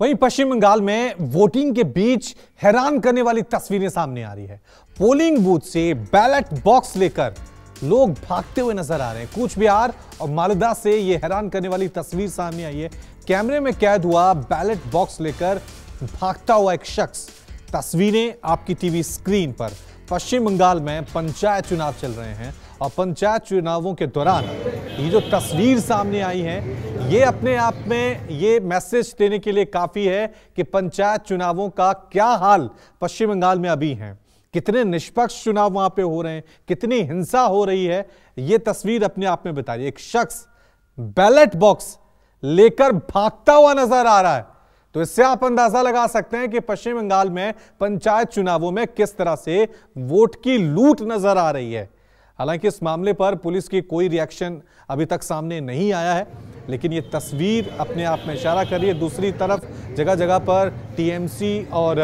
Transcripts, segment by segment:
वहीं पश्चिम बंगाल में वोटिंग के बीच हैरान करने वाली तस्वीरें सामने आ रही है पोलिंग बूथ से बैलेट बॉक्स लेकर लोग भागते हुए नजर आ रहे हैं कुछ बिहार और मालदा से यह हैरान करने वाली तस्वीर सामने आई है कैमरे में कैद हुआ बैलेट बॉक्स लेकर भागता हुआ एक शख्स तस्वीरें आपकी टीवी स्क्रीन पर पश्चिम बंगाल में पंचायत चुनाव चल रहे हैं और पंचायत चुनावों के दौरान ये जो तस्वीर सामने आई है ये अपने आप में ये मैसेज देने के लिए काफ़ी है कि पंचायत चुनावों का क्या हाल पश्चिम बंगाल में अभी है कितने निष्पक्ष चुनाव वहां पे हो रहे हैं कितनी हिंसा हो रही है ये तस्वीर अपने आप में बता रही है एक शख्स बैलेट बॉक्स लेकर भागता हुआ नजर आ रहा है तो इससे आप अंदाजा लगा सकते हैं कि पश्चिम बंगाल में पंचायत चुनावों में किस तरह से वोट की लूट नजर आ रही है हालांकि इस मामले पर पुलिस की कोई रिएक्शन अभी तक सामने नहीं आया है लेकिन ये तस्वीर अपने आप में इशारा कर रही है दूसरी तरफ जगह जगह पर टीएमसी और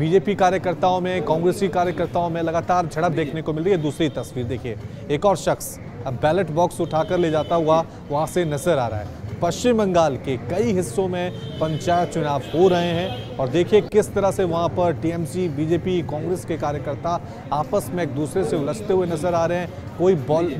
बीजेपी कार्यकर्ताओं में कांग्रेसी कार्यकर्ताओं में लगातार झड़प देखने को मिल रही है दूसरी तस्वीर देखिए एक और शख्स अब बैलेट बॉक्स उठाकर ले जाता हुआ वहाँ से नजर आ रहा है पश्चिम बंगाल के कई हिस्सों में पंचायत चुनाव हो रहे हैं और देखिए किस तरह से वहाँ पर टीएमसी बीजेपी कांग्रेस के कार्यकर्ता आपस में एक दूसरे से उलझते हुए नजर आ रहे हैं कोई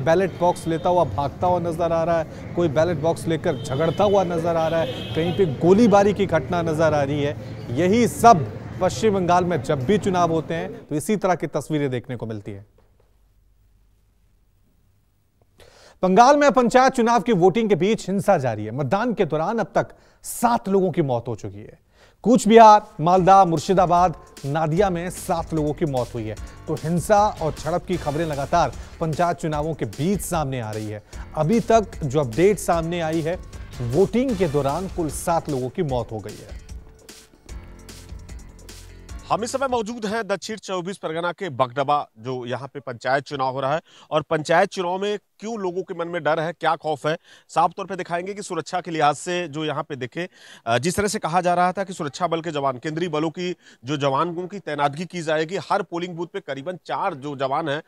बैलेट बॉक्स लेता हुआ भागता हुआ नजर आ रहा है कोई बैलेट बॉक्स लेकर झगड़ता हुआ नजर आ रहा है कहीं पर गोलीबारी की घटना नजर आ रही है यही सब पश्चिम बंगाल में जब भी चुनाव होते हैं तो इसी तरह की तस्वीरें देखने को मिलती है बंगाल में पंचायत चुनाव की वोटिंग के बीच हिंसा जारी है मतदान के दौरान अब तक सात लोगों की मौत हो चुकी है कुछ बिहार मालदा मुर्शिदाबाद नादिया में सात लोगों की मौत हुई है तो हिंसा और झड़प की खबरें लगातार पंचायत चुनावों के बीच सामने आ रही है अभी तक जो अपडेट सामने आई है वोटिंग के दौरान कुल सात लोगों की मौत हो गई है हम इस समय मौजूद हैं दक्षिण चौबीस परगना के बगडबा जो यहाँ पे पंचायत चुनाव हो रहा है और पंचायत चुनाव में क्यों लोगों के मन में डर है क्या खौफ है साफ तौर पर दिखाएंगे कि सुरक्षा के लिहाज से जो यहाँ पे देखे जिस तरह से कहा जा रहा था कि सुरक्षा बल के जवान केंद्रीय बलों की जो जवानों की तैनातगी की जाएगी हर पोलिंग बूथ पे करीबन चार जो जवान है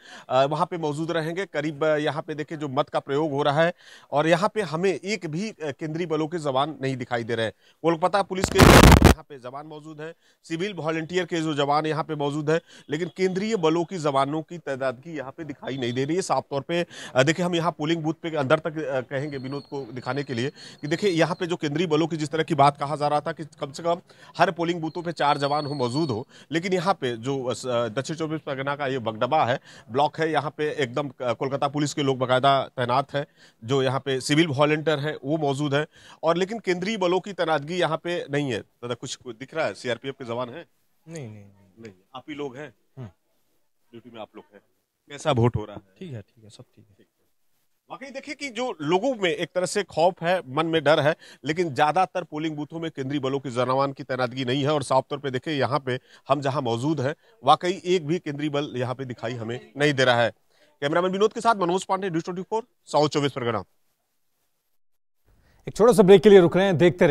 वहां पे मौजूद रहेंगे करीब यहाँ पे देखे जो मत का प्रयोग हो रहा है और यहाँ पे हमें एक भी केंद्रीय बलों के जवान नहीं दिखाई दे रहे कोलकाता पुलिस के यहाँ पे जवान मौजूद है सिविल वॉलेंटियर के जो जवान यहाँ पे मौजूद है लेकिन केंद्रीय बलों की जवानों की तैनातगी यहाँ पे दिखाई नहीं दे रही है साफ तौर पर देखिए हम यहाँ पोलिंग बूथ पे अंदर तक कहेंगे विनोद को दिखाने के लिए कि देखिए यहाँ पे जो केंद्रीय बलों की जिस तरह की बात कहा जा रहा था कि कम से कम हर पोलिंग बूथों पे चार जवान हो मौजूद हो लेकिन यहाँ पे जो दक्षिण चौबीस परगना का ये बगडबा है ब्लॉक है यहाँ पे एकदम कोलकाता पुलिस के लोग बाकायदा तैनात हैं जो यहाँ पे सिविल वॉलेंटियर हैं वो मौजूद हैं और लेकिन केंद्रीय बलों की तैनातगी यहाँ पे नहीं है दादा कुछ दिख रहा है सी के जवान है नहीं नहीं आप ही लोग हैं ड्यूटी हम्म। में आप लोग हैं कैसा वोट हो रहा है ठीक है ठीक है सब ठीक है वाकई देखिए कि जो लोगों में एक तरह से खौफ है मन में डर है लेकिन ज्यादातर पोलिंग बूथों में केंद्रीय बलों की जनावान की तैनातगी नहीं है और साफ तौर पे देखिए यहाँ पे हम जहाँ मौजूद हैं वाकई एक भी केंद्रीय बल यहाँ पे दिखाई हमें नहीं दे रहा है कैमरामैन विनोद के साथ Manoj Pandey news twenty four south Chaubis Pargana एक छोटा सा ब्रेक के लिए रुक रहे हैं देखते